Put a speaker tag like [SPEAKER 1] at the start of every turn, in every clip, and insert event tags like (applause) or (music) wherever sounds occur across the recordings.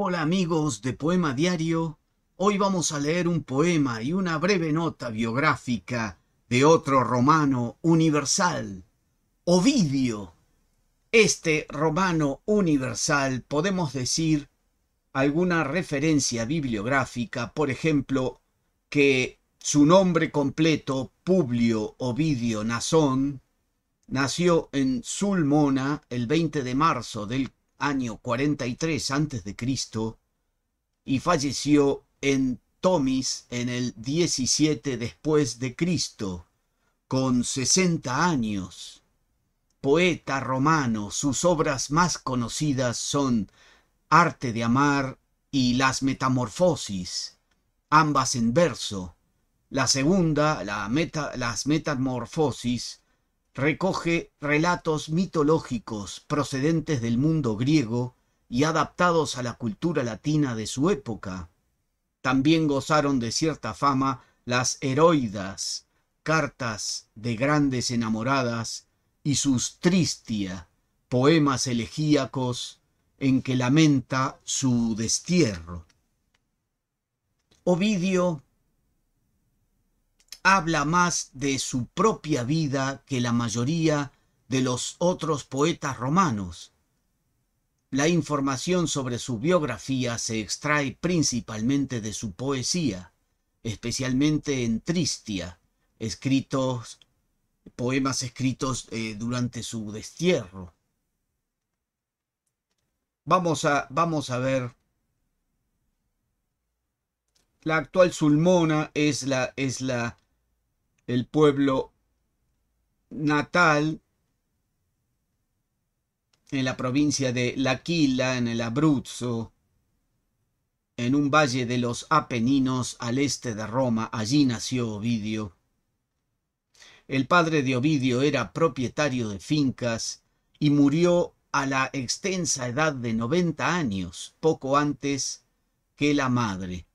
[SPEAKER 1] Hola amigos de Poema Diario, hoy vamos a leer un poema y una breve nota biográfica de otro romano universal, Ovidio. Este romano universal podemos decir alguna referencia bibliográfica, por ejemplo, que su nombre completo, Publio Ovidio Nazón, nació en Sulmona el 20 de marzo del año 43 a.C., y falleció en Tomis en el 17 después de Cristo, con 60 años. Poeta romano, sus obras más conocidas son Arte de Amar y Las Metamorfosis, ambas en verso. La segunda, Las Metamorfosis, recoge relatos mitológicos procedentes del mundo griego y adaptados a la cultura latina de su época. También gozaron de cierta fama las heroidas, cartas de grandes enamoradas y sus tristia, poemas elegíacos en que lamenta su destierro. Ovidio habla más de su propia vida que la mayoría de los otros poetas romanos. La información sobre su biografía se extrae principalmente de su poesía, especialmente en Tristia, escritos, poemas escritos eh, durante su destierro. Vamos a, vamos a ver la actual Sulmona es la, es la el pueblo natal en la provincia de L'Aquila, en el Abruzzo, en un valle de los Apeninos al este de Roma, allí nació Ovidio. El padre de Ovidio era propietario de fincas y murió a la extensa edad de 90 años, poco antes que la madre.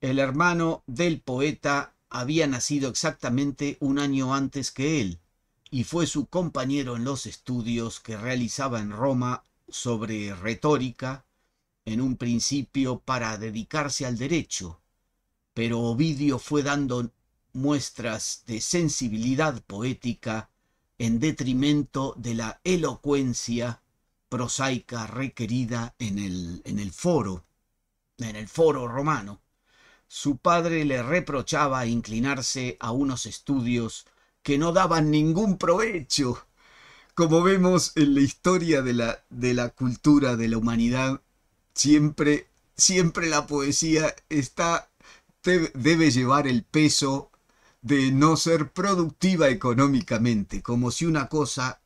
[SPEAKER 1] El hermano del poeta había nacido exactamente un año antes que él, y fue su compañero en los estudios que realizaba en Roma sobre retórica, en un principio para dedicarse al derecho, pero Ovidio fue dando muestras de sensibilidad poética en detrimento de la elocuencia prosaica requerida en el, en el foro, en el foro romano. Su padre le reprochaba inclinarse a unos estudios que no daban ningún provecho, como vemos en la historia de la, de la cultura, de la humanidad, siempre, siempre la poesía está, debe llevar el peso de no ser productiva económicamente, como si una cosa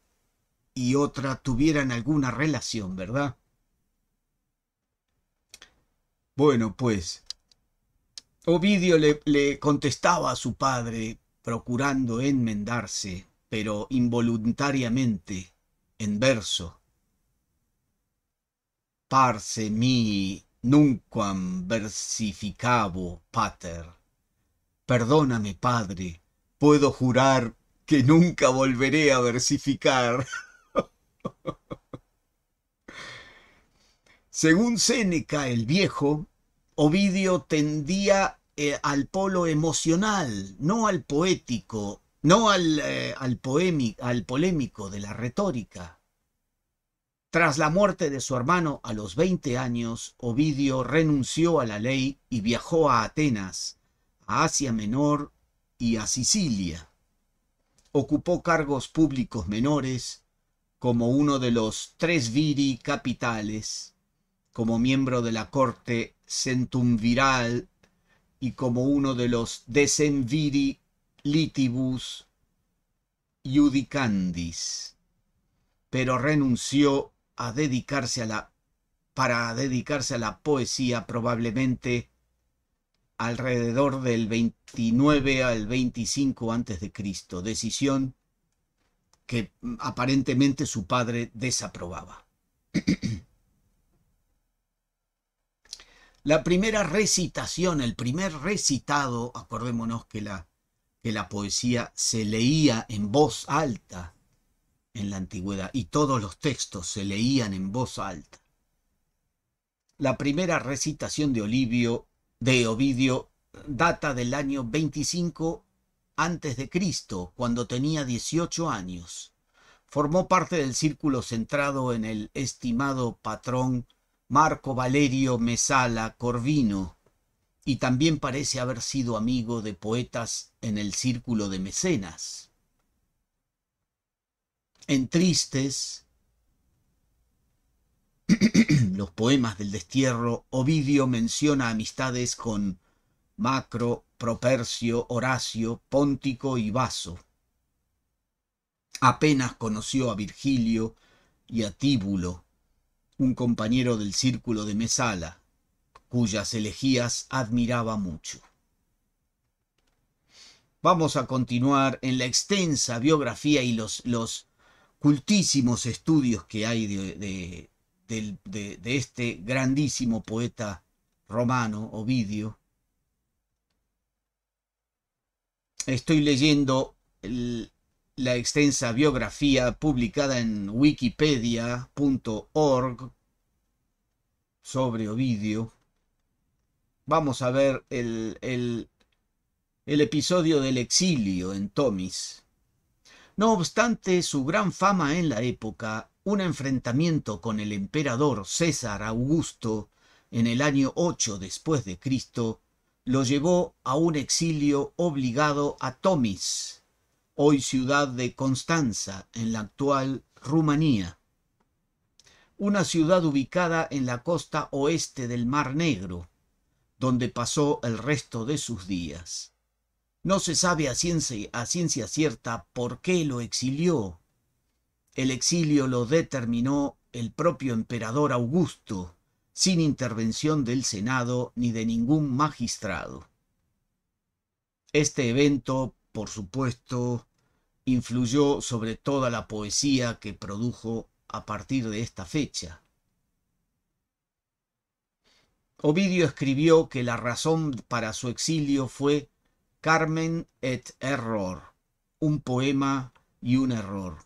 [SPEAKER 1] y otra tuvieran alguna relación, ¿verdad? Bueno, pues Ovidio le, contestaba a su padre, procurando enmendarse, pero involuntariamente, en verso. Parse mi nunquam versificabo pater. Perdóname, padre, puedo jurar que nunca volveré a versificar. (laughs) Según Séneca el Viejo, Ovidio tendía eh, al polo emocional, no al poético, no al, eh, al, al polémico de la retórica. Tras la muerte de su hermano a los 20 años, Ovidio renunció a la ley y viajó a Atenas, a Asia Menor y a Sicilia. Ocupó cargos públicos menores, como uno de los tres viri capitales, como miembro de la corte centumviral y como uno de los decenviri litibus judicandis, pero renunció a dedicarse a la para dedicarse a la poesía probablemente alrededor del 29 al 25 antes de Cristo, decisión que aparentemente su padre desaprobaba. (clears throat) la primera recitación, el primer recitado, acordémonos que la, que la poesía se leía en voz alta en la antigüedad y todos los textos se leían en voz alta. La primera recitación de Olivio de Ovidio data del año 25 antes de Cristo, cuando tenía 18 años. Formó parte del círculo centrado en el estimado patrón Marco Valerio Mesala Corvino, y también parece haber sido amigo de poetas en el círculo de mecenas. En Tristes, (clears throat) los poemas del destierro, Ovidio menciona amistades con Macro, Propercio, Horacio, Póntico y Vaso. Apenas conoció a Virgilio y a Tíbulo, un compañero del círculo de Mesala, cuyas elegías admiraba mucho. Vamos a continuar en la extensa biografía y los, los cultísimos estudios que hay de, de este grandísimo poeta romano, Ovidio. Estoy leyendo el, la extensa biografía publicada en wikipedia.org sobre Ovidio. Vamos a ver el, el, episodio del exilio en Tomis. No obstante su gran fama en la época, un enfrentamiento con el emperador César Augusto en el año 8 después de Cristo lo llevó a un exilio obligado a Tomis, hoy ciudad de Constanza, en la actual Rumanía. Una ciudad ubicada en la costa oeste del Mar Negro, donde pasó el resto de sus días. No se sabe a ciencia, a ciencia cierta por qué lo exilió. El exilio lo determinó el propio emperador Augusto, sin intervención del Senado ni de ningún magistrado. Este evento por supuesto, influyó sobre toda la poesía que produjo a partir de esta fecha. Ovidio escribió que la razón para su exilio fue Carmen et Error, un poema y un error,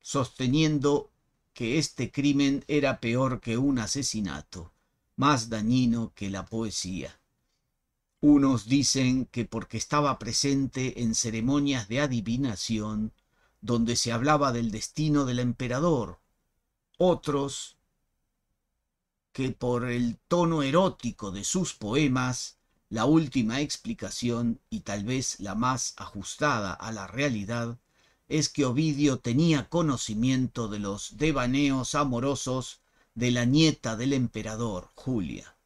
[SPEAKER 1] sosteniendo que este crimen era peor que un asesinato, más dañino que la poesía. Unos dicen que porque estaba presente en ceremonias de adivinación, donde se hablaba del destino del emperador. Otros que por el tono erótico de sus poemas, la última explicación, y tal vez la más ajustada a la realidad, es que Ovidio tenía conocimiento de los devaneos amorosos de la nieta del emperador, Julia.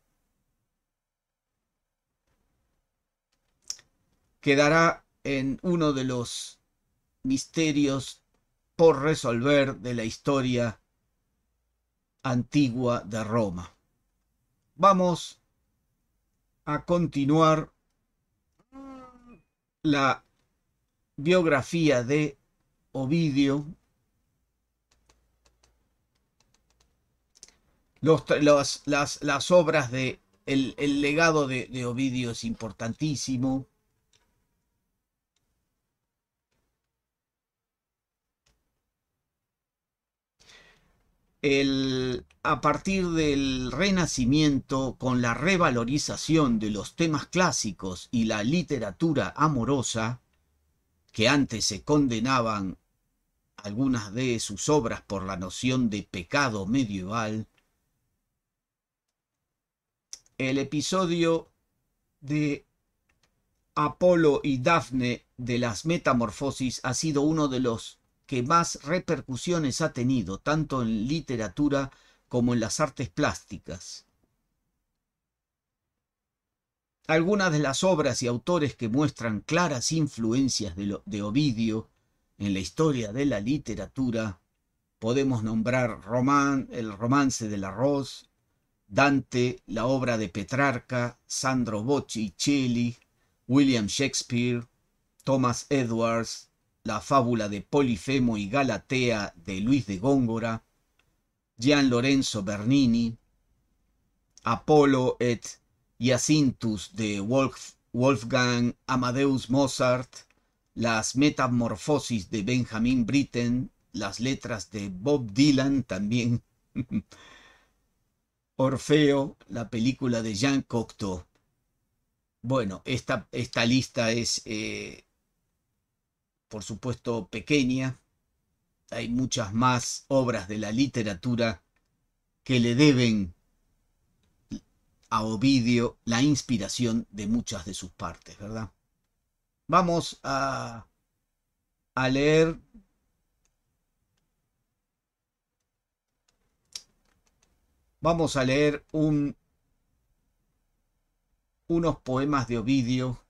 [SPEAKER 1] quedará en uno de los misterios por resolver de la historia antigua de Roma. Vamos a continuar la biografía de Ovidio. las, obras de el, legado de, de Ovidio es importantísimo. el, a partir del renacimiento, con la revalorización de los temas clásicos y la literatura amorosa, que antes se condenaban algunas de sus obras por la noción de pecado medieval, el episodio de Apolo y Dafne de las Metamorfosis ha sido uno de los que más repercusiones ha tenido, tanto en literatura como en las artes plásticas. Algunas de las obras y autores que muestran claras influencias de, Ovidio en la historia de la literatura podemos nombrar Román, el romance del arroz, Dante, la obra de Petrarca, Sandro Bocci, Shelley, William Shakespeare, Thomas Edwards, la fábula de Polifemo y Galatea de Luis de Góngora, Gian Lorenzo Bernini, Apolo et Jacintus de Wolfgang Amadeus Mozart, las metamorfosis de Benjamin Britten, las letras de Bob Dylan también, (laughs) Orfeo, la película de Jean Cocteau. Bueno, esta, esta lista es eh, por supuesto pequeña, hay muchas más obras de la literatura que le deben a Ovidio la inspiración de muchas de sus partes, ¿verdad? Vamos a, leer Vamos a leer unos poemas de Ovidio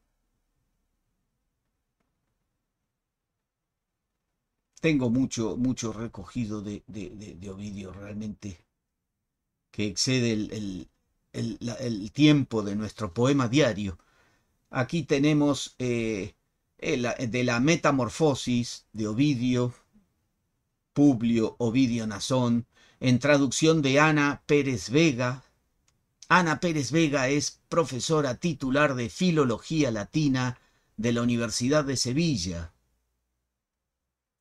[SPEAKER 1] tengo mucho, mucho recogido de, de, Ovidio realmente, que excede el, el, tiempo de nuestro poema diario. Aquí tenemos eh, eh, de la metamorfosis de Ovidio, Publio Ovidio Nazón, en traducción de Ana Pérez Vega. Ana Pérez Vega es profesora titular de Filología Latina de la Universidad de Sevilla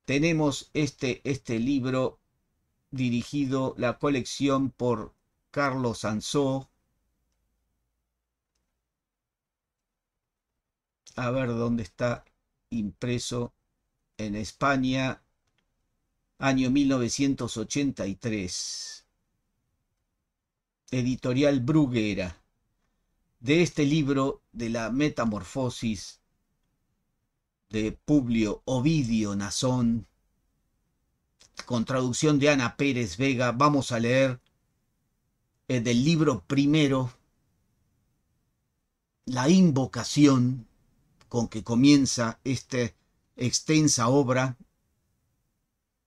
[SPEAKER 1] tenemos este, este libro dirigido, la colección por Carlos Sansó. A ver dónde está impreso en España, año 1983. Editorial Bruguera. De este libro de la metamorfosis de Publio Ovidio Nazón, con traducción de Ana Pérez Vega, vamos a leer eh, del libro primero, la invocación con que comienza esta extensa obra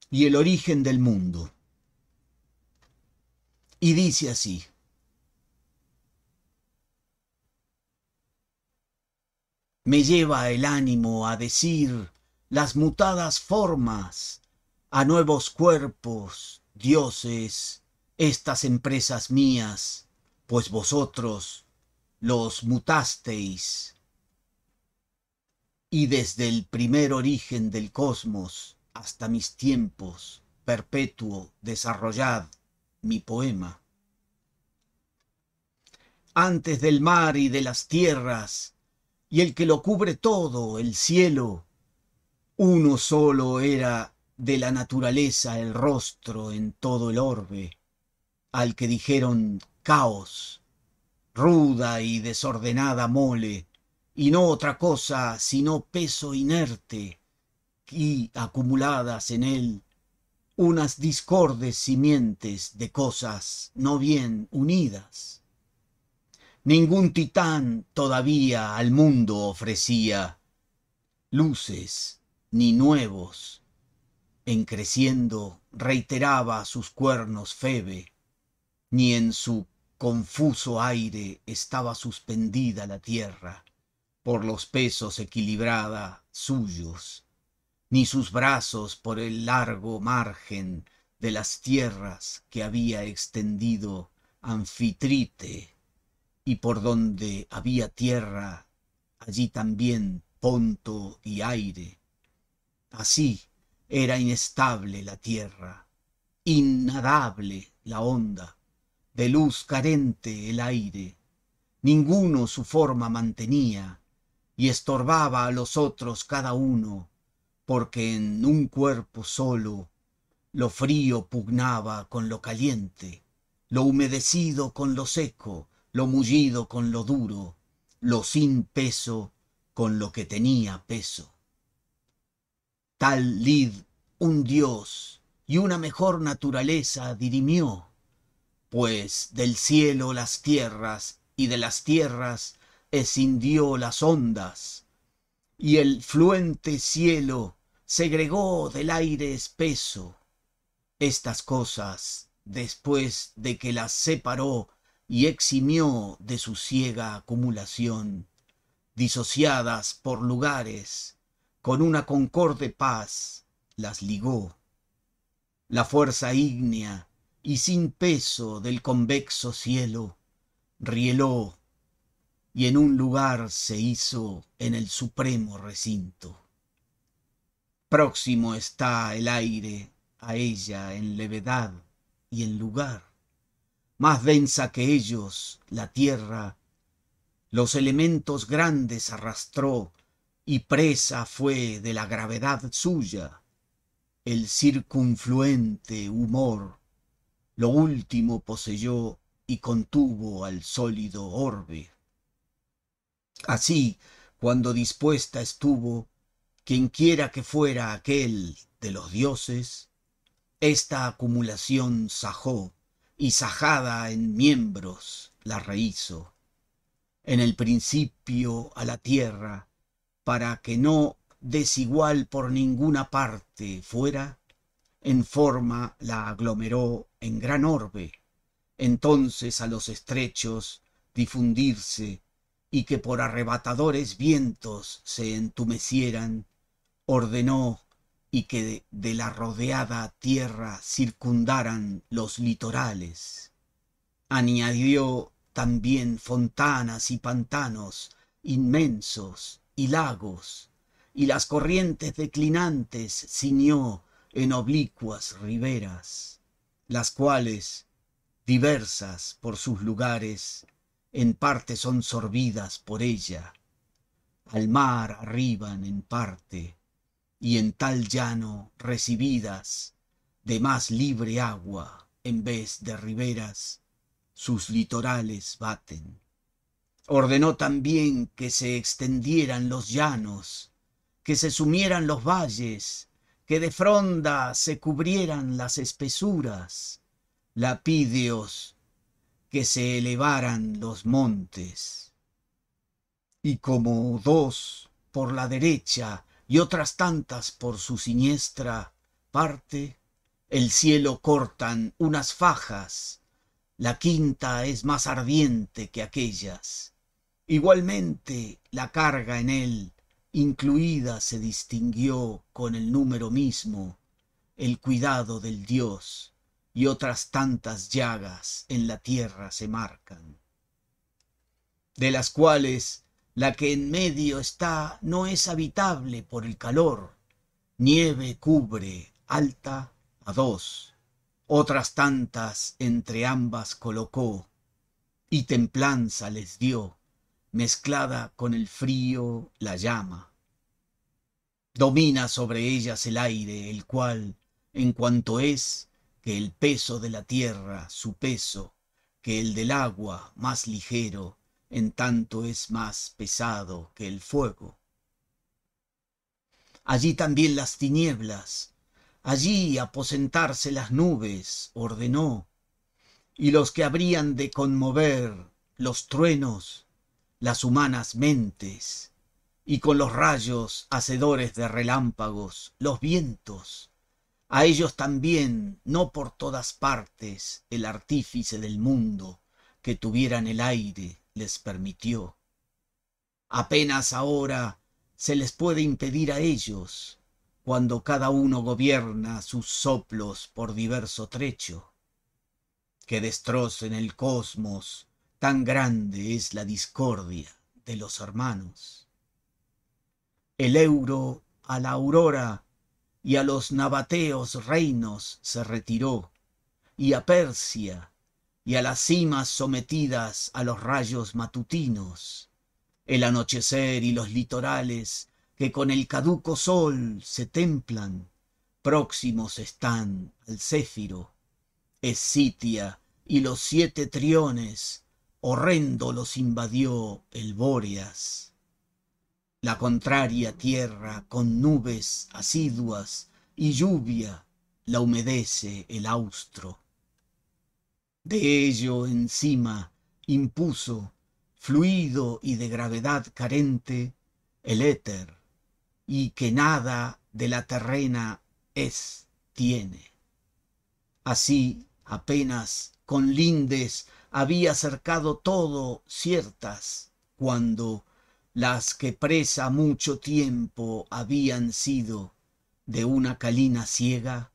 [SPEAKER 1] y el origen del mundo. Y dice así, me lleva el ánimo a decir las mutadas formas, a nuevos cuerpos, dioses, estas empresas mías, pues vosotros los mutasteis. Y desde el primer origen del cosmos hasta mis tiempos, perpetuo, desarrollad mi poema. Antes del mar y de las tierras, y el que lo cubre todo, el cielo. Uno solo era de la naturaleza el rostro en todo el orbe, al que dijeron caos, ruda y desordenada mole, y no otra cosa sino peso inerte, y acumuladas en él unas discordes simientes de cosas no bien unidas. Ningún titán todavía al mundo ofrecía luces ni nuevos. En creciendo reiteraba sus cuernos Febe, ni en su confuso aire estaba suspendida la tierra, por los pesos equilibrada suyos, ni sus brazos por el largo margen de las tierras que había extendido Anfitrite y por donde había tierra, allí también ponto y aire. Así era inestable la tierra, innadable la onda, de luz carente el aire. Ninguno su forma mantenía, y estorbaba a los otros cada uno, porque en un cuerpo solo lo frío pugnaba con lo caliente, lo humedecido con lo seco, lo mullido con lo duro, lo sin peso con lo que tenía peso. Tal lid un dios y una mejor naturaleza dirimió, pues del cielo las tierras y de las tierras escindió las ondas, y el fluente cielo segregó del aire espeso. Estas cosas, después de que las separó y eximió de su ciega acumulación, disociadas por lugares, con una concorde paz las ligó. La fuerza ígnea y sin peso del convexo cielo rieló y en un lugar se hizo en el supremo recinto. Próximo está el aire a ella en levedad y en lugar más densa que ellos, la tierra, los elementos grandes arrastró, y presa fue de la gravedad suya, el circunfluente humor, lo último poseyó y contuvo al sólido orbe. Así, cuando dispuesta estuvo, quienquiera que fuera aquel de los dioses, esta acumulación sajó y sajada en miembros la rehizo. En el principio a la tierra, para que no desigual por ninguna parte fuera, en forma la aglomeró en gran orbe, entonces a los estrechos difundirse, y que por arrebatadores vientos se entumecieran, ordenó y que de, la rodeada tierra circundaran los litorales. Añadió también fontanas y pantanos inmensos y lagos, y las corrientes declinantes ciñó en oblicuas riberas, las cuales, diversas por sus lugares, en parte son sorbidas por ella, al mar arriban en parte, y en tal llano recibidas de más libre agua en vez de riberas sus litorales baten ordenó también que se extendieran los llanos que se sumieran los valles que de fronda se cubrieran las espesuras lapídeos que se elevaran los montes y como dos por la derecha y otras tantas por su siniestra parte el cielo cortan unas fajas, la quinta es más ardiente que aquellas. Igualmente la carga en él incluida se distinguió con el número mismo, el cuidado del Dios y otras tantas llagas en la tierra se marcan, de las cuales la que en medio está no es habitable por el calor. Nieve cubre, alta a dos. Otras tantas entre ambas colocó y templanza les dio, mezclada con el frío la llama. Domina sobre ellas el aire, el cual, en cuanto es que el peso de la tierra, su peso, que el del agua, más ligero, en tanto es más pesado que el fuego. Allí también las tinieblas, allí aposentarse las nubes, ordenó, y los que habrían de conmover los truenos, las humanas mentes, y con los rayos hacedores de relámpagos, los vientos, a ellos también, no por todas partes, el artífice del mundo, que tuvieran el aire, les permitió. Apenas ahora se les puede impedir a ellos cuando cada uno gobierna sus soplos por diverso trecho. Que destrocen el cosmos, tan grande es la discordia de los hermanos. El euro a la aurora y a los nabateos reinos se retiró, y a Persia y a las cimas sometidas a los rayos matutinos, el anochecer y los litorales que con el caduco sol se templan, próximos están al céfiro, Escitia y los siete triones, horrendo los invadió el Bóreas. La contraria tierra con nubes asiduas y lluvia la humedece el austro de ello encima impuso, fluido y de gravedad carente, el éter, y que nada de la terrena es tiene. Así apenas con lindes había cercado todo ciertas, cuando las que presa mucho tiempo habían sido de una calina ciega,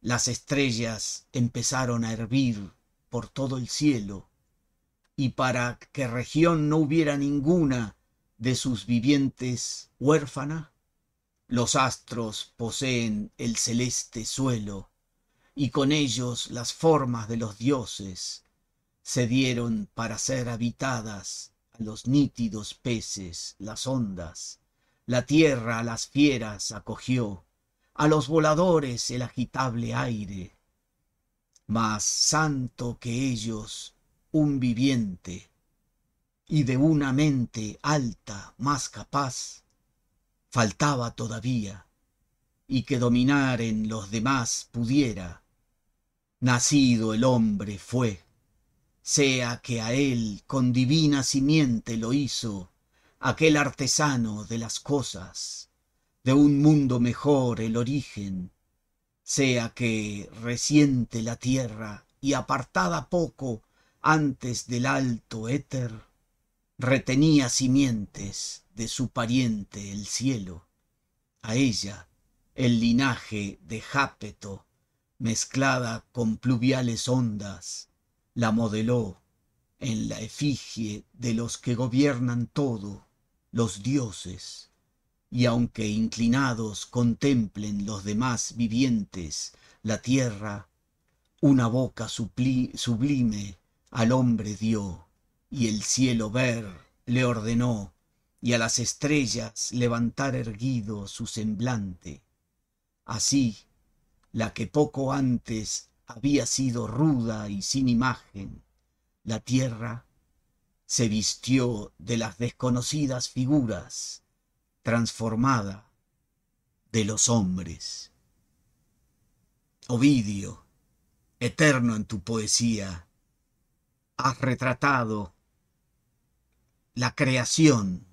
[SPEAKER 1] las estrellas empezaron a hervir por todo el cielo, y para que región no hubiera ninguna de sus vivientes huérfana, los astros poseen el celeste suelo, y con ellos las formas de los dioses se dieron para ser habitadas a los nítidos peces, las ondas, la tierra a las fieras acogió, a los voladores el agitable aire, más santo que ellos, un viviente, y de una mente alta más capaz, faltaba todavía, y que dominar en los demás pudiera. Nacido el hombre fue, sea que a él con divina simiente lo hizo, aquel artesano de las cosas, de un mundo mejor el origen, sea que reciente la tierra y apartada poco antes del alto éter, retenía simientes de su pariente el cielo. A ella el linaje de Jápeto, mezclada con pluviales ondas, la modeló en la efigie de los que gobiernan todo, los dioses y aunque inclinados contemplen los demás vivientes la tierra, una boca sublime al hombre dio, y el cielo ver le ordenó, y a las estrellas levantar erguido su semblante. Así, la que poco antes había sido ruda y sin imagen, la tierra se vistió de las desconocidas figuras transformada de los hombres. Ovidio, eterno en tu poesía, has retratado la creación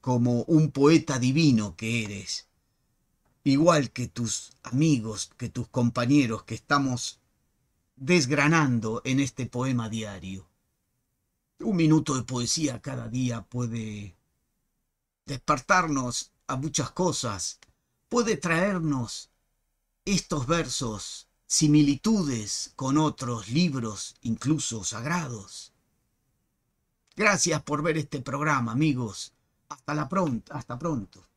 [SPEAKER 1] como un poeta divino que eres, igual que tus amigos, que tus compañeros que estamos desgranando en este poema diario. Un minuto de poesía cada día puede despertarnos a muchas cosas, puede traernos estos versos similitudes con otros libros, incluso sagrados. Gracias por ver este programa, amigos. Hasta la pronto, hasta pronto.